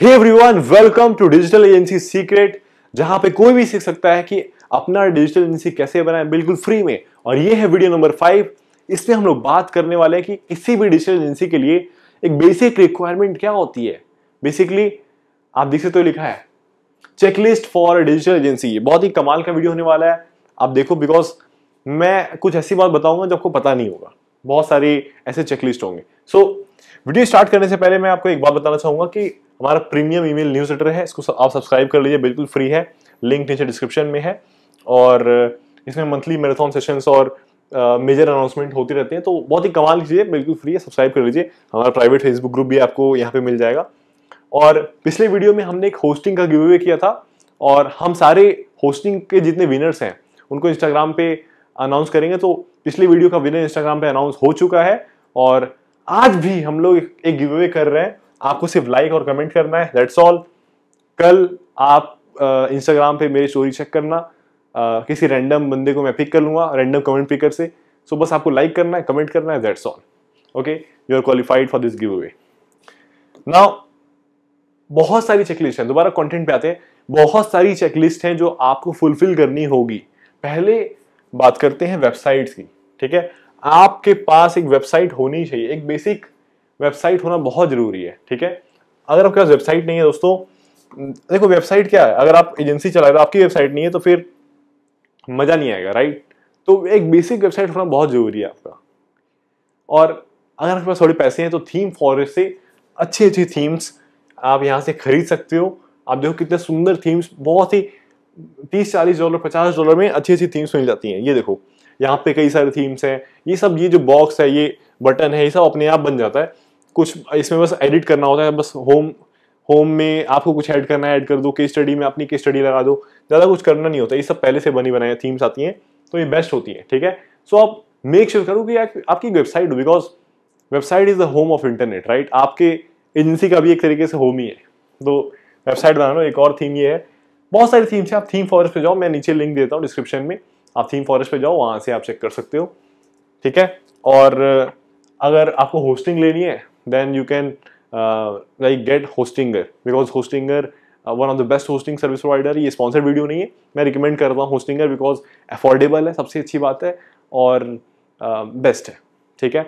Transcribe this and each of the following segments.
hey everyone welcome to digital agency secret जहां पे कोई भी सीख सकता है कि अपना डिजिटल एजेंसी कैसे बनाए बिल्कुल फ्री में और ये है वीडियो नंबर फाइव इसमें हम लोग बात करने वाले हैं कि किसी भी डिजिटल एजेंसी के लिए एक बेसिक रिक्वायरमेंट क्या होती है बेसिकली आप देख सकते हो लिखा है चेकलिस्ट फॉर डिजिटल एजेंसी ये बहुत ही कमाल का वीडियो होने वाला है आप देखो बिकॉज मैं कुछ ऐसी बात बताऊंगा जो आपको पता नहीं होगा बहुत सारी ऐसे चेकलिस्ट होंगे सो so, वीडियो स्टार्ट करने से पहले मैं आपको एक बात बताना चाहूंगा कि हमारा प्रीमियम ईमेल न्यूज़ लेटर है इसको आप सब्सक्राइब कर लीजिए बिल्कुल फ्री है लिंक नीचे डिस्क्रिप्शन में है और इसमें मंथली मैराथन सेशंस और मेजर uh, अनाउंसमेंट होती रहती है तो बहुत ही कमाल की चीज़ है बिल्कुल फ्री है सब्सक्राइब कर लीजिए हमारा प्राइवेट फेसबुक ग्रुप भी आपको यहाँ पे मिल जाएगा और पिछले वीडियो में हमने एक होस्टिंग का गिवे किया था और हम सारे होस्टिंग के जितने विनर्स हैं उनको इंस्टाग्राम पे अनाउंस करेंगे तो पिछले वीडियो का विनर इंस्टाग्राम पे अनाउंस हो चुका है और आज भी हम लोग एक गिवे कर रहे हैं आपको सिर्फ लाइक और कमेंट करना है दैट्स ऑल कल आप इंस्टाग्राम पे मेरी स्टोरी चेक करना आ, किसी रैंडम बंदे को मैं पिक कर लूंगा रैंडम कमेंट पिकर से सो so, बस आपको लाइक करना है कमेंट करना है that's all okay you are qualified for this giveaway now बहुत सारी चेकलिस्ट है दोबारा कंटेंट पे आते हैं बहुत सारी चेकलिस्ट हैं जो आपको फुलफिल करनी होगी पहले बात करते हैं वेबसाइट्स की ठीक है आपके पास एक वेबसाइट होनी चाहिए एक बेसिक वेबसाइट होना बहुत ज़रूरी है ठीक है अगर आपके पास वेबसाइट नहीं है दोस्तों देखो वेबसाइट क्या है अगर आप एजेंसी चला रहे हो आपकी वेबसाइट नहीं है तो फिर मज़ा नहीं आएगा राइट तो एक बेसिक वेबसाइट होना बहुत ज़रूरी है आपका और अगर आपके पास थोड़े पैसे हैं तो थीम फॉरेस्ट से अच्छी अच्छी थीम्स आप यहाँ से खरीद सकते हो आप देखो कितने सुंदर थीम्स बहुत ही तीस चालीस डॉलर पचास डॉलर में अच्छी अच्छी थीम्स मिल जाती हैं ये देखो यहाँ पे कई सारे थीम्स हैं ये सब ये जो बॉक्स है ये बटन है ये सब अपने आप बन जाता है कुछ इसमें बस एडिट करना होता है बस होम होम में आपको कुछ ऐड करना है ऐड कर दो केस स्टडी में अपनी केस स्टडी लगा दो ज़्यादा कुछ करना नहीं होता ये सब पहले से बनी बनाए थीम्स आती हैं तो ये बेस्ट होती है ठीक है सो आप मेक श्योर करो कि आपकी website because website is the home of internet right आपके एजेंसी का भी एक तरीके से होम ही है तो वेबसाइट बना लो एक और थीम ये है बहुत सारी थीम्स हैं आप थीम फॉरेस्ट पे जाओ मैं नीचे लिंक देता हूँ डिस्क्रिप्शन में आप थीम फॉरेस्ट पे जाओ वहाँ से आप चेक कर सकते हो ठीक है और अगर आपको होस्टिंग लेनी है then you can uh, like get Hostinger because Hostinger one of the best hosting service provider ये स्पॉन्सर्ड वीडियो नहीं है मैं रिकमेंड रहा हूँ होस्टिंगर बिकॉज अफोर्डेबल है सबसे अच्छी बात है और बेस्ट uh, है ठीक है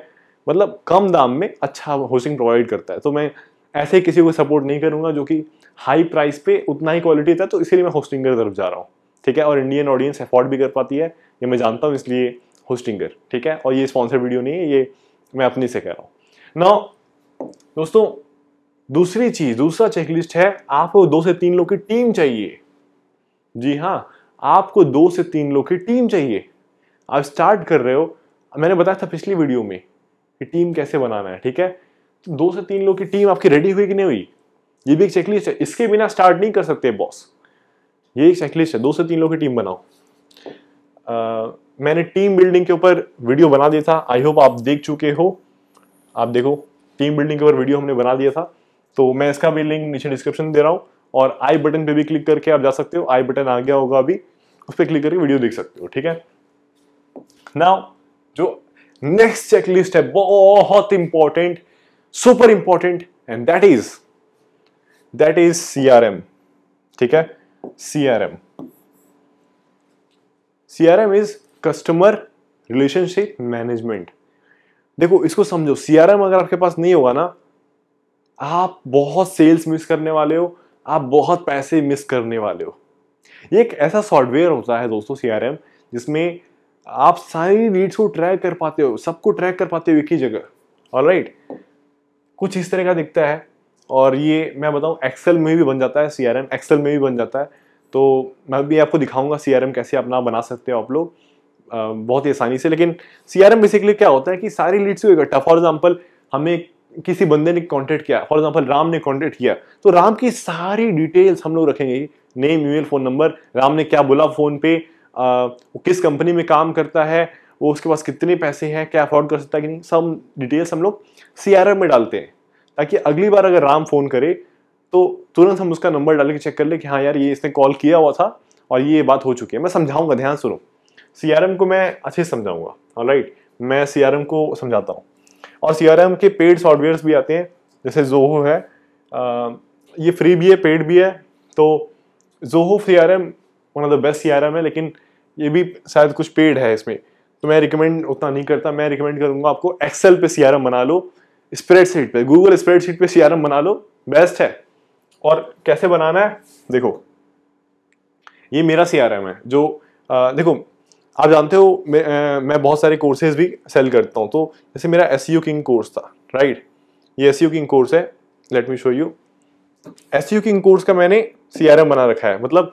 मतलब कम दाम में अच्छा होस्टिंग प्रोवाइड करता है तो मैं ऐसे किसी को सपोर्ट नहीं करूँगा जो कि हाई प्राइस पे उतना ही क्वालिटी था तो इसीलिए मैं होस्टिंगर तरफ जा रहा हूँ ठीक है और इंडियन ऑडियंस अफोर्ड भी कर पाती है ये मैं जानता हूँ इसलिए होस्टिंगर ठीक है और ये स्पॉन्सर्ड वीडियो नहीं है ये मैं अपनी से कह रहा हूँ ना दोस्तों दूसरी चीज दूसरा चेकलिस्ट है आपको दो से तीन लोग की टीम चाहिए जी हाँ आपको दो से तीन लोग की टीम चाहिए आप स्टार्ट कर रहे हो मैंने बताया था पिछली वीडियो में कि टीम कैसे बनाना है ठीक है तो दो से तीन लोग की टीम आपकी रेडी हुई कि नहीं हुई ये भी एक चेकलिस्ट है इसके बिना स्टार्ट नहीं कर सकते बॉस ये एक चेकलिस्ट है दो से तीन लोग की टीम बनाओ आ, मैंने टीम बिल्डिंग के ऊपर वीडियो बना दिया था आई होप आप देख चुके हो आप देखो टीम बिल्डिंग के ऊपर वीडियो हमने बना दिया था तो मैं इसका भी लिंक नीचे डिस्क्रिप्शन दे रहा हूँ और आई बटन पे भी क्लिक करके आप जा सकते हो आई बटन आ गया होगा अभी उस पर क्लिक करके वीडियो देख सकते हो ठीक है नाउ जो नेक्स्ट चेकलिस्ट है बहुत important super important and that is that is CRM ठीक है CRM CRM is customer relationship management देखो इसको समझो सीआरएम अगर आपके पास नहीं होगा ना आप बहुत सेल्स मिस करने वाले हो आप बहुत पैसे मिस करने वाले हो ये एक ऐसा सॉफ्टवेयर होता है दोस्तों सीआरएम जिसमें आप सारी लीड्स को ट्रैक कर पाते हो सबको ट्रैक कर पाते हो एक ही जगह और राइट कुछ इस तरह का दिखता है और ये मैं बताऊँ एक्सेल में भी बन जाता है सी एक्सेल में भी बन जाता है तो मैं भी आपको दिखाऊंगा सी कैसे अपना बना सकते हो आप लोग बहुत ही आसानी से लेकिन सी बेसिकली क्या होता है कि सारी लीड्स को इकट्ठा फॉर एग्जाम्पल हमें किसी बंदे ने कॉन्टेक्ट किया फॉर एग्जाम्पल राम ने कॉन्टेक्ट किया तो राम की सारी डिटेल्स हम लोग रखेंगे name email phone number Ram ने क्या बोला फ़ोन पे आ, वो किस कंपनी में काम करता है वो उसके पास कितने पैसे हैं क्या अफोर्ड कर सकता है कि नहीं सब डिटेल्स हम लोग सी में डालते हैं ताकि अगली बार अगर राम फ़ोन करे तो तुरंत हम उसका नंबर डाल के चेक कर ले कि हाँ यार ये इसने कॉल किया हुआ था और ये बात हो चुकी है मैं समझाऊंगा ध्यान सुनो सी को मैं अच्छे से समझाऊंगा राइट मैं सी को समझाता हूँ और सी के पेड सॉफ्टवेयर भी आते हैं जैसे जोहो है आ, ये फ्री भी है पेड भी है तो Zoho C R M one of the best C R M है लेकिन ये भी शायद कुछ पेड है इसमें तो मैं रिकमेंड उतना नहीं करता मैं रिकमेंड करूंगा आपको एक्सेल पे सी आर एम बना लो स्प्रेडशीट पे गूगल स्प्रेडशीट पे सी आर एम बना लो बेस्ट है और कैसे बनाना है देखो ये मेरा सी आर एम है जो आ, देखो आप जानते हो मैं मैं बहुत सारे कोर्सेज भी सेल करता हूँ तो जैसे मेरा एस किंग कोर्स था राइट ये एस किंग कोर्स है let me show you S king course का मैंने सी बना रखा है मतलब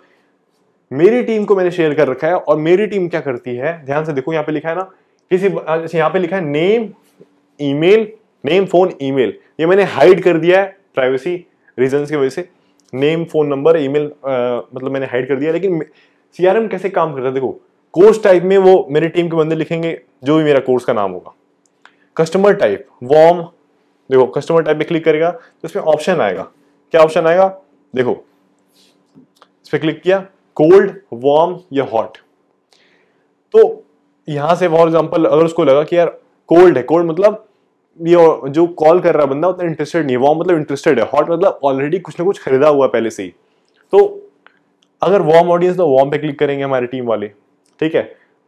मेरी टीम को मैंने शेयर कर रखा है और मेरी टीम क्या करती है ध्यान से देखो यहाँ पे लिखा है ना किसी जैसे यहाँ पे लिखा है name email name phone email ये मैंने हाइड कर दिया है प्राइवेसी रीजंस की वजह से नेम फोन नंबर ईमेल मतलब मैंने हाइड कर दिया लेकिन सीआरएम कैसे काम करता है देखो कोर्स टाइप में वो मेरी टीम के बंदे लिखेंगे जो भी मेरा कोर्स का नाम होगा कस्टमर टाइप वॉर्म देखो कस्टमर टाइप पे क्लिक करेगा तो इसमें ऑप्शन आएगा क्या ऑप्शन आएगा देखो इस पर क्लिक किया कोल्ड वॉर्म या हॉट तो यहां से फॉर एग्जाम्पल अगर उसको लगा कि यार कोल्ड है कोल्ड मतलब ये जो कॉल कर रहा बंदा उतना इंटरेस्टेड नहीं है वार्म मतलब इंटरेस्टेड है हॉट मतलब ऑलरेडी कुछ ना कुछ खरीदा हुआ पहले से ही तो अगर वार्म ऑडियंस तो वॉर्म पे क्लिक करेंगे हमारी टीम वाले ठीक है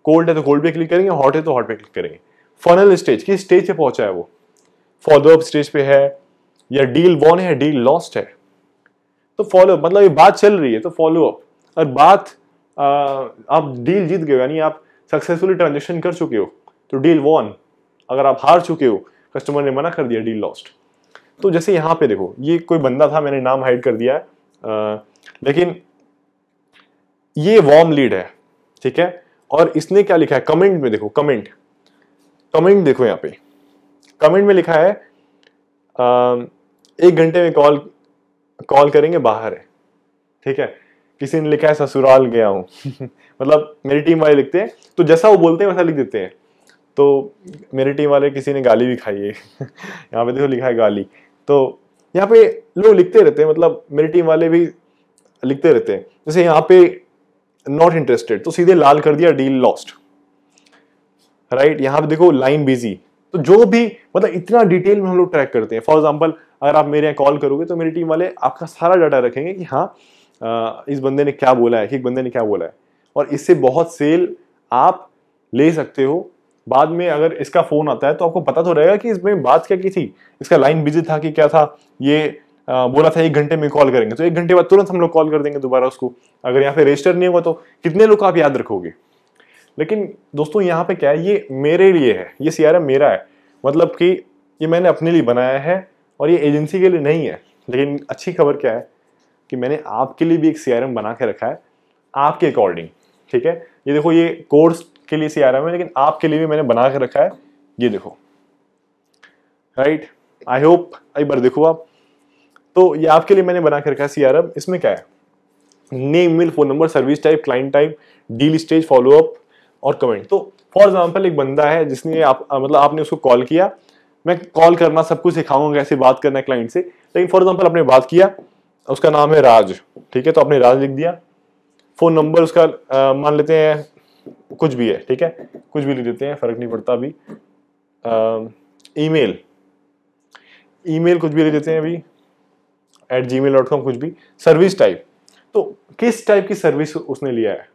कोल्ड है तो कोल्ड पे क्लिक करेंगे हॉट है तो हॉट पे क्लिक करेंगे फनल स्टेज किस स्टेज पे पहुंचा है वो फॉलो अप स्टेज पे है या डील वॉन है डील लॉस्ट है तो अप मतलब ये बात चल रही है तो अप और बात आप डील जीत गए हो यानी आप सक्सेसफुली ट्रांजेक्शन कर चुके हो तो डील वॉन अगर आप हार चुके हो कस्टमर ने मना कर दिया डील लॉस्ट तो जैसे यहाँ पे देखो ये कोई बंदा था मैंने नाम हाइड कर दिया है आ, लेकिन ये वार्म लीड है ठीक है और इसने क्या लिखा है कमेंट में देखो कमेंट कमेंट देखो यहाँ पे कमेंट में लिखा है आ, एक घंटे में कॉल कॉल करेंगे बाहर है ठीक है किसी ने लिखा है ससुराल गया हूँ मतलब मेरी टीम वाले लिखते हैं तो जैसा वो बोलते हैं वैसा लिख देते हैं तो मेरी टीम वाले किसी ने गाली भी खाई है यहाँ पे देखो लिखा है गाली तो यहाँ पे लोग लिखते रहते हैं मतलब मेरी टीम वाले भी लिखते रहते हैं जैसे यहाँ पे नॉट इंटरेस्टेड तो सीधे लाल कर दिया डील लॉस्ट राइट यहां पर देखो लाइन बिजी तो जो भी मतलब इतना डिटेल में हम लोग ट्रैक करते हैं फॉर एग्जाम्पल अगर आप मेरे यहाँ कॉल करोगे तो मेरी टीम वाले आपका सारा डाटा रखेंगे कि हाँ इस बंदे ने क्या बोला है कि एक बंदे ने क्या बोला है और इससे बहुत सेल आप ले सकते हो बाद में अगर इसका फोन आता है तो आपको पता तो रहेगा कि इसमें बात क्या की थी इसका लाइन बिजी था कि क्या था ये बोला था एक घंटे में कॉल करेंगे तो एक घंटे बाद तुरंत हम लोग कॉल कर देंगे दोबारा उसको अगर यहाँ पे रजिस्टर नहीं होगा तो कितने लोग आप याद रखोगे लेकिन दोस्तों यहाँ पे क्या है ये मेरे लिए है ये सी मेरा है मतलब कि ये मैंने अपने लिए बनाया है और ये एजेंसी के लिए नहीं है लेकिन अच्छी खबर क्या है कि मैंने आपके लिए भी एक सी बना के रखा है आपके अकॉर्डिंग ठीक है ये देखो ये कोर्स के लिए सी है लेकिन आपके लिए भी मैंने बना के रखा है ये देखो राइट आई होप एक बार देखो आप तो ये आपके लिए मैंने बना कर रखा आर एम इसमें क्या है name mail phone number service type client type deal stage follow up और कमेंट तो फॉर एग्जाम्पल एक बंदा है जिसने आप मतलब आपने उसको कॉल किया मैं कॉल करना सब कुछ सिखाऊंगा कैसे बात करना है क्लाइंट से लेकिन फॉर एग्जाम्पल आपने बात किया उसका नाम है राज ठीक है तो आपने राज लिख दिया फोन नंबर उसका मान लेते हैं कुछ भी है ठीक है कुछ भी लिख देते हैं फर्क नहीं पड़ता अभी ईमेल ईमेल कुछ भी लिख देते हैं अभी at Gmail dot com कुछ भी सर्विस टाइप तो किस टाइप की सर्विस उसने लिया है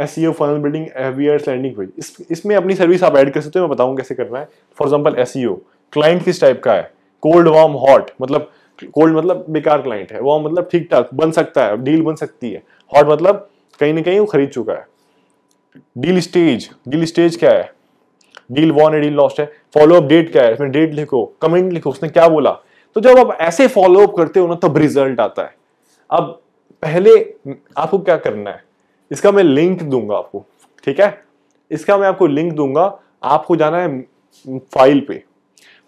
S C O funnel building एवियर्स लैंडिंग पेज इस इसमें अपनी सर्विस आप ऐड कर सकते हो मैं बताऊँ कैसे करना है for example S C O client किस टाइप का है कोल्ड वार्म हॉट मतलब कोल्ड मतलब बेकार क्लाइंट है वार्म मतलब ठीक ठाक बन सकता है डील बन सकती है हॉट मतलब कहीं ना कहीं वो खरीद चुका है डील स्टेज डील स्टेज क्या है डील वॉन है डील लॉस्ट है फॉलो अप डेट क्या है इसमें डेट लिखो कमेंट लिखो उसने क्या बोला तो जब आप ऐसे फॉलोअप करते हो ना तब रिजल्ट आता है अब पहले आपको क्या करना है इसका मैं लिंक दूंगा आपको ठीक है इसका मैं आपको लिंक दूंगा आपको जाना है फाइल पे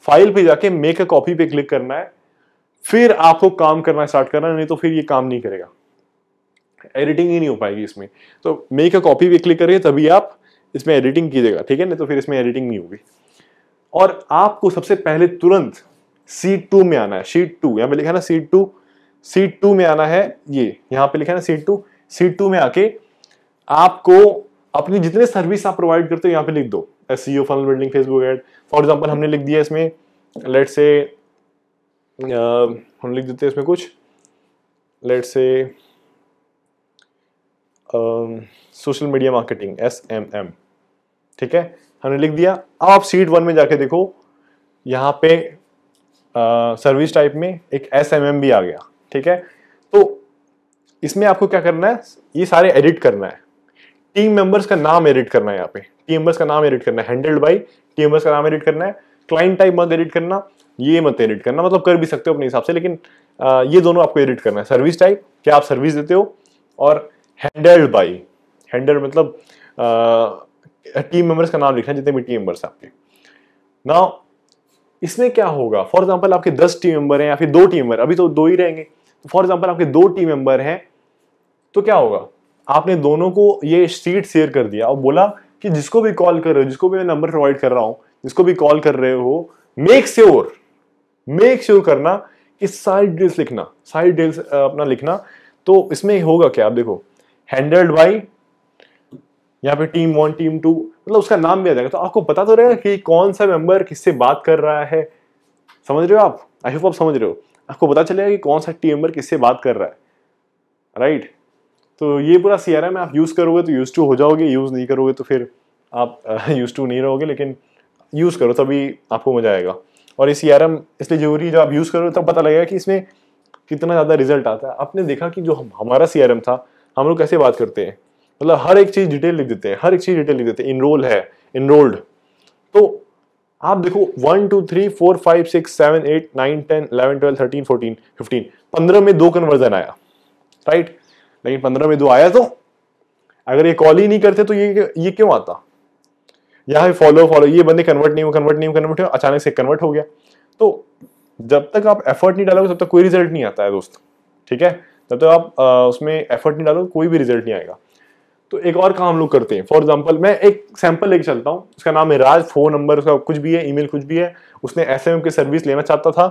फाइल पे जाके मेक अ कॉपी पे क्लिक करना है फिर आपको काम करना स्टार्ट करना नहीं तो फिर ये काम नहीं करेगा एडिटिंग ही नहीं हो पाएगी इसमें तो मेक अ कॉपी पे क्लिक करिए तभी आप इसमें एडिटिंग कीजिएगा ठीक है नहीं तो फिर इसमें एडिटिंग नहीं होगी और आपको सबसे पहले तुरंत सीट टू में आना है सीट टू यहाँ पे लिखा है ना सीट टू सीट टू में आना है ये यहाँ पे लिखा है ना सीट टू सीट टू में आके आपको अपनी जितने सर्विस आप प्रोवाइड करते हो यहाँ पे लिख दो S C O funnel building Facebook ad for example हमने लिख दिया इसमें लेट से हम लिख देते हैं इसमें कुछ let's say social media marketing S M M ठीक है हमने लिख दिया अब आप सीट वन में जाके देखो यहाँ पे सर्विस टाइप में एक एस एम भी आ गया ठीक है तो इसमें आपको क्या करना है ये सारे एडिट करना है टीम मेंबर्स का नाम एडिट करना है यहाँ पे टीम मेंबर्स का नाम एडिट करना है हैंडल्ड बाई टीम मेंबर्स का नाम एडिट करना है क्लाइंट टाइप मत एडिट करना ये मत एडिट करना मतलब कर भी सकते हो अपने हिसाब से लेकिन आ, ये दोनों आपको एडिट करना है सर्विस टाइप क्या आप सर्विस देते हो और हैंडल्ड बाई हैंडल मतलब टीम मेंबर्स का नाम लिखना जितने भी टीम मेंबर्स आपके नाउ इसमें क्या होगा फॉर एग्जाम्पल आपके दस टीम मेंबर हैं या फिर दो टीम मेंबर अभी तो दो ही रहेंगे फॉर तो एग्जाम्पल आपके दो टीम मेंबर हैं तो क्या होगा आपने दोनों को ये सीट शेयर कर दिया और बोला कि जिसको भी कॉल कर रहे हो जिसको भी मैं नंबर प्रोवाइड कर रहा हूँ जिसको भी कॉल कर रहे हो मेक श्योर मेक श्योर करना कि सारी डिटेल्स लिखना सारी डिटेल्स अपना लिखना तो इसमें होगा क्या आप देखो हैंडल्ड बाई यहाँ पे टीम वन टीम टू मतलब उसका नाम भी आ जाएगा तो आपको पता तो रहेगा कि कौन सा मेंबर किससे बात कर रहा है समझ रहे हो आप आई होप आप समझ रहे हो आपको पता चलेगा कि कौन सा टीम मेंबर किससे बात कर रहा है राइट तो ये पूरा सी में आप यूज़ करोगे तो यूज़ टू हो जाओगे यूज़ नहीं करोगे तो फिर आप यूज़ टू नहीं रहोगे लेकिन यूज़ करो तभी आपको मज़ा आएगा और ये सी इसलिए ज़रूरी है जब आप यूज़ करोगे तब पता लगेगा कि इसमें कितना ज़्यादा रिजल्ट आता है आपने देखा कि जो हमारा सी था हम लोग कैसे बात करते हैं मतलब हर एक चीज डिटेल लिख देते हैं हर एक चीज डिटेल लिख देते हैं इनरोल है इनरोल्ड तो आप देखो one two three four five six seven eight nine ten eleven twelve thirteen fourteen fifteen पंद्रह में दो कन्वर्जन आया राइट लेकिन पंद्रह में दो आया तो अगर ये कॉल ही नहीं करते तो ये ये क्यों आता यहाँ फॉलो फॉलो ये बंदे कन्वर्ट नहीं हो कन्वर्ट नहीं हो कन्वर्ट हो अचानक से कन्वर्ट हो गया तो जब तक आप एफर्ट नहीं डालोगे तब तक कोई रिजल्ट नहीं आता है दोस्त ठीक है तब तक आप आ, उसमें एफर्ट नहीं डालोगे कोई भी रिजल्ट नहीं आएगा तो एक और काम लोग करते हैं फॉर एग्जाम्पल मैं एक सैंपल लेके चलता हूँ उसका नाम है राज फोन नंबर उसका कुछ भी है ईमेल कुछ भी है उसने एस एम की सर्विस लेना चाहता था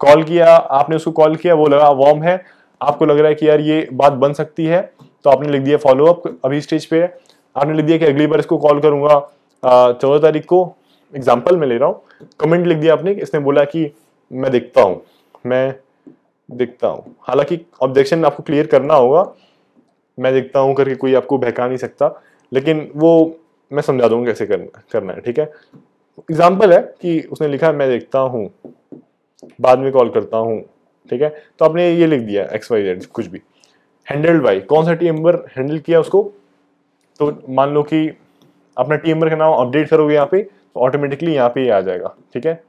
कॉल किया आपने उसको कॉल किया वो लगा वॉर्म है आपको लग रहा है कि यार ये बात बन सकती है तो आपने लिख दिया फॉलो अप अभी स्टेज पे है आपने लिख दिया कि अगली बार इसको कॉल करूंगा चौदह तारीख को एग्जाम्पल मैं ले रहा हूँ कमेंट लिख दिया आपने इसने बोला कि मैं देखता हूँ मैं देखता हूँ हालांकि ऑब्जेक्शन आपको क्लियर करना होगा मैं देखता हूँ करके कोई आपको बहका नहीं सकता लेकिन वो मैं समझा दूंगा कैसे करना करना है ठीक है एग्जाम्पल है कि उसने लिखा है मैं देखता हूँ बाद में कॉल करता हूँ ठीक है तो आपने ये लिख दिया एक्स वाई जेड कुछ भी हैंडल्ड बाई कौन सा टीम नंबर हैंडल किया उसको तो मान लो कि अपना टीम नंबर का नाम अपडेट करोगे यहाँ पे तो ऑटोमेटिकली यहाँ पे आ जाएगा ठीक है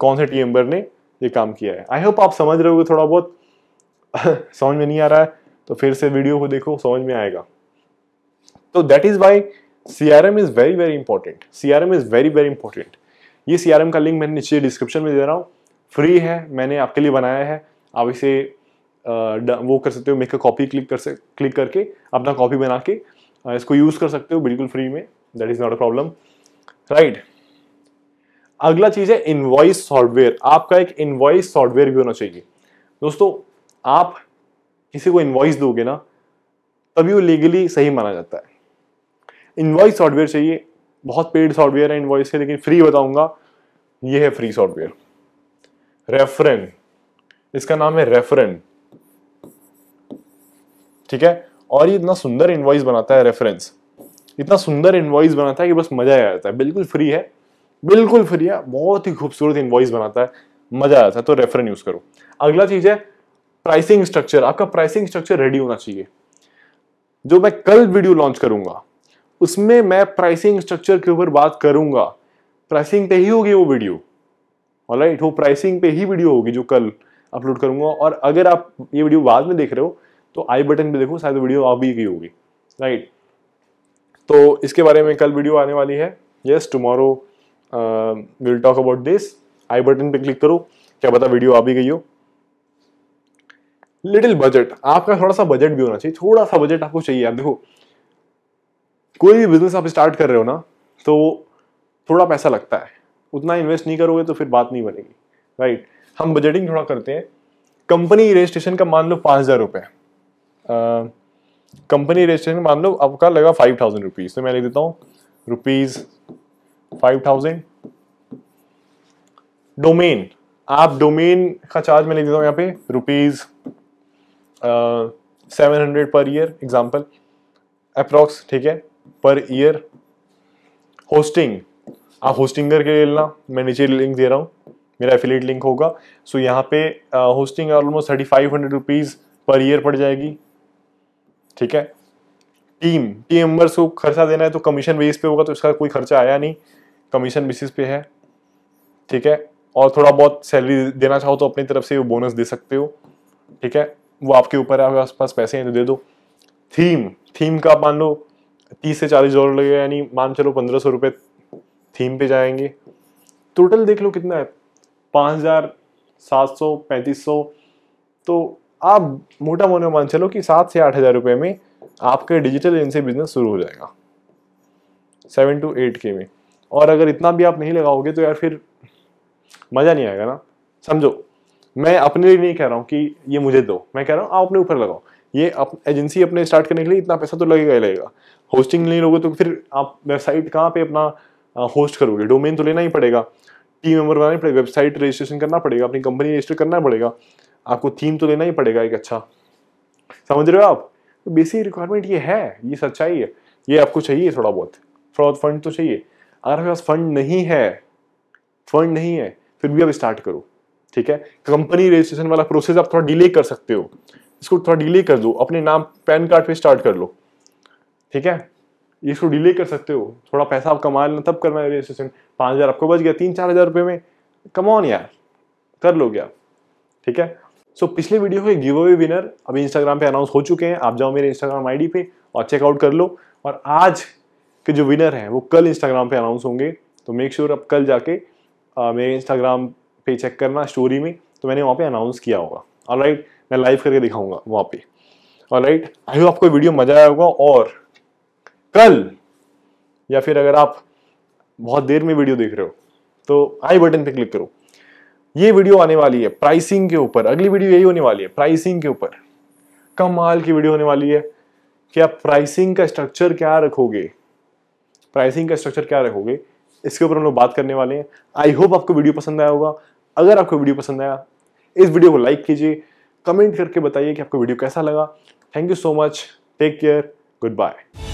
कौन से टीम नंबर ने ये काम किया है आई होप आप समझ रहे हो थोड़ा बहुत समझ में नहीं आ रहा है तो फिर से वीडियो को देखो समझ में आएगा तो that is why C R M is very very important C R M is very very important ये सी आर एम का लिंक मैंने नीचे डिस्क्रिप्शन में दे रहा हूँ फ्री है मैंने आपके लिए बनाया है आप इसे वो कर सकते हो मेक अ कॉपी क्लिक कर क्लिक करके अपना कॉपी बना के इसको यूज़ कर सकते हो बिल्कुल फ्री में that is not a problem right अगला चीज़ है इनवॉइस सॉफ्टवेयर आपका एक इनवॉइस सॉफ्टवेयर भी होना चाहिए दोस्तों आप किसी को इन्वाइस दोगे ना तभी वो लीगली सही माना जाता है इन्वाइस सॉफ्टवेयर चाहिए बहुत पेड सॉफ्टवेयर है इन्वाइस के लेकिन फ्री बताऊंगा ये है फ्री सॉफ्टवेयर रेफरेंट इसका नाम है रेफरेंट ठीक है और ये इतना सुंदर इन्वाइस बनाता है रेफरेंस इतना सुंदर इन्वाइस बनाता है कि बस मजा आ जाता है बिल्कुल फ्री है बिल्कुल फ्री है बहुत ही खूबसूरत इन्वाइस बनाता है मजा आ जाता है तो रेफरेंस यूज करो अगला चीज है प्राइसिंग स्ट्रक्चर आपका प्राइसिंग स्ट्रक्चर रेडी होना चाहिए जो मैं कल वीडियो लॉन्च करूंगा उसमें मैं प्राइसिंग स्ट्रक्चर के ऊपर बात करूंगा प्राइसिंग पे ही होगी वो वीडियो ऑलराइट right, वो प्राइसिंग पे ही वीडियो होगी जो कल अपलोड करूंगा और अगर आप ये वीडियो बाद में देख रहे हो तो आई बटन पे देखो शायद वीडियो आ भी गई होगी राइट तो इसके बारे में कल वीडियो आने वाली है yes tomorrow will talk about this I button पे क्लिक करो क्या पता वीडियो आ भी गई हो लिटिल बजट आपका थोड़ा सा बजट भी होना चाहिए थोड़ा सा बजट आपको चाहिए आप देखो कोई भी बिजनेस आप स्टार्ट कर रहे हो ना तो थोड़ा पैसा लगता है उतना इन्वेस्ट नहीं करोगे तो फिर बात नहीं बनेगी राइट हम बजटिंग थोड़ा करते हैं कंपनी रजिस्ट्रेशन का मान लो पाँच हज़ार रुपये कंपनी रजिस्ट्रेशन मान लो आपका लगा फाइव थाउजेंड रुपीज़ तो मैं लिख देता हूँ रुपीज़ फाइव थाउजेंड डोमेन आप डोमेन का चार्ज मैं लिख देता हूँ यहाँ पे rupees seven hundred per year example approx ठीक है पर ईयर होस्टिंग आप होस्टिंग करके लिए लेना मैं नीचे लिंक दे रहा हूँ मेरा एफिलेट लिंक होगा सो so, यहाँ पे hosting almost thirty five hundred rupees per year पड़ जाएगी ठीक है टीम टीम मेम्बर्स को खर्चा देना है तो कमीशन बेस पे होगा तो इसका कोई खर्चा आया नहीं कमीशन बेसिस पे है ठीक है और थोड़ा बहुत सैलरी देना चाहो तो अपनी तरफ से वो बोनस दे सकते हो ठीक है वो आपके ऊपर है आपके पास पैसे हैं तो दे दो थीम थीम का मान लो तीस से चालीस डॉलर लगेगा यानी मान चलो पंद्रह सौ रुपये थीम पे जाएंगे टोटल देख लो कितना है पाँच हज़ार सात सौ पैंतीस सौ तो आप मोटा मोटा मान चलो कि सात से आठ हज़ार रुपये में आपके डिजिटल एजेंसी बिजनेस शुरू हो जाएगा सेवन टू एट के में और अगर इतना भी आप नहीं लगाओगे तो यार फिर मज़ा नहीं आएगा ना समझो मैं अपने लिए नहीं कह रहा हूँ कि ये मुझे दो मैं कह रहा हूँ आप अपने ऊपर लगाओ ये अप, एजेंसी अपने स्टार्ट करने के लिए इतना पैसा तो लगेगा ही लगेगा होस्टिंग नहीं लोगे तो फिर आप वेबसाइट कहाँ पे अपना होस्ट करोगे डोमेन तो लेना ही पड़ेगा टीम मेंबर बनाना ही पड़ेगा वेबसाइट रजिस्ट्रेशन करना पड़ेगा अपनी कंपनी रजिस्टर करना पड़ेगा आपको थीम तो लेना ही पड़ेगा एक अच्छा समझ रहे हो आप तो बेसिक रिक्वायरमेंट ये है ये सच्चाई है ये आपको चाहिए थोड़ा बहुत थोड़ा बहुत फंड तो चाहिए अगर आपके पास फंड नहीं है फंड नहीं है फिर भी आप स्टार्ट करो ठीक है कंपनी रजिस्ट्रेशन वाला प्रोसेस आप थोड़ा डिले कर सकते हो इसको थोड़ा डिले कर दो अपने नाम पैन कार्ड पे स्टार्ट कर लो ठीक है इसको डिले कर सकते हो थोड़ा पैसा आप कमा लेना तब करना है रजिस्ट्रेशन पाँच हज़ार आपको बच गया तीन चार हज़ार रुपये में कमाओन यार कर लोगे आप ठीक है सो so, पिछले वीडियो के गिव अवे विनर अभी इंस्टाग्राम पे अनाउंस हो चुके हैं आप जाओ मेरे इंस्टाग्राम आईडी पे और चेकआउट कर लो और आज के जो विनर हैं वो कल इंस्टाग्राम पे अनाउंस होंगे तो मेक श्योर sure आप कल जाके मेरे इंस्टाग्राम पे चेक करना स्टोरी में तो मैंने वहाँ पे अनाउंस किया होगा और राइट मैं लाइव करके दिखाऊंगा वहाँ पे और राइट आई होप आपको वीडियो मजा आया होगा और कल या फिर अगर आप बहुत देर में वीडियो देख रहे हो तो आई बटन पे क्लिक करो ये वीडियो आने वाली है प्राइसिंग के ऊपर अगली वीडियो यही होने वाली है प्राइसिंग के ऊपर कम माल की वीडियो होने वाली है कि आप प्राइसिंग का स्ट्रक्चर क्या रखोगे प्राइसिंग का स्ट्रक्चर क्या रखोगे इसके ऊपर हम लोग बात करने वाले हैं आई होप आपको वीडियो पसंद आया होगा अगर आपको वीडियो पसंद आया इस वीडियो को लाइक कीजिए कमेंट करके बताइए कि आपको वीडियो कैसा लगा thank you so much take care good bye